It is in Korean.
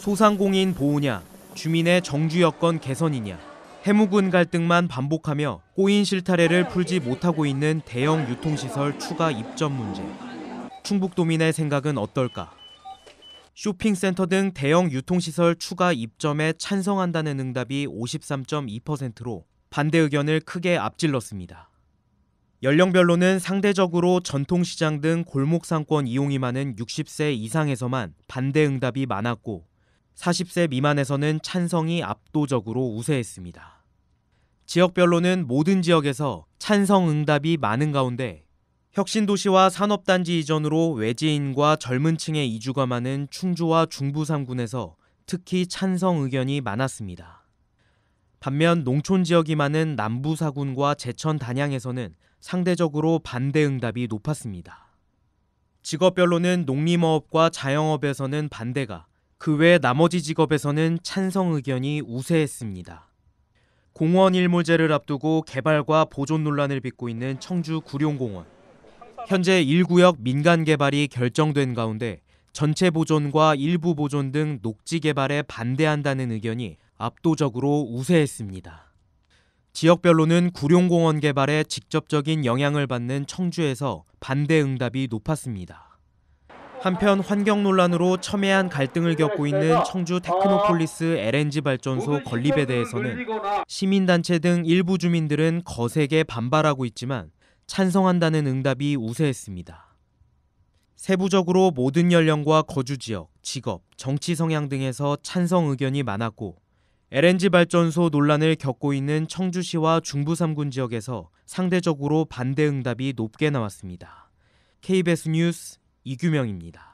소상공인 보호냐, 주민의 정주 여건 개선이냐, 해무군 갈등만 반복하며 꼬인 실타래를 풀지 못하고 있는 대형 유통시설 추가 입점 문제. 충북도민의 생각은 어떨까? 쇼핑센터 등 대형 유통시설 추가 입점에 찬성한다는 응답이 53.2%로 반대 의견을 크게 앞질렀습니다. 연령별로는 상대적으로 전통시장 등 골목 상권 이용이 많은 60세 이상에서만 반대 응답이 많았고 40세 미만에서는 찬성이 압도적으로 우세했습니다. 지역별로는 모든 지역에서 찬성 응답이 많은 가운데 혁신도시와 산업단지 이전으로 외지인과 젊은 층의 이주가 많은 충주와 중부 3군에서 특히 찬성 의견이 많았습니다. 반면 농촌 지역이 많은 남부 사군과 제천 단양에서는 상대적으로 반대 응답이 높았습니다. 직업별로는 농림어업과 자영업에서는 반대가, 그외 나머지 직업에서는 찬성 의견이 우세했습니다. 공원 일몰제를 앞두고 개발과 보존 논란을 빚고 있는 청주 구룡공원. 현재 1구역 민간 개발이 결정된 가운데 전체 보존과 일부 보존 등 녹지 개발에 반대한다는 의견이 압도적으로 우세했습니다. 지역별로는 구룡공원 개발에 직접적인 영향을 받는 청주에서 반대 응답이 높았습니다. 한편 환경 논란으로 첨예한 갈등을 겪고 있는 청주 아, 테크노폴리스 LNG 발전소 건립에 대해서는 시민단체 등 일부 주민들은 거세게 반발하고 있지만 찬성한다는 응답이 우세했습니다. 세부적으로 모든 연령과 거주 지역, 직업, 정치 성향 등에서 찬성 의견이 많았고 LNG 발전소 논란을 겪고 있는 청주시와 중부 3군 지역에서 상대적으로 반대 응답이 높게 나왔습니다. KBS 뉴스 이규명입니다.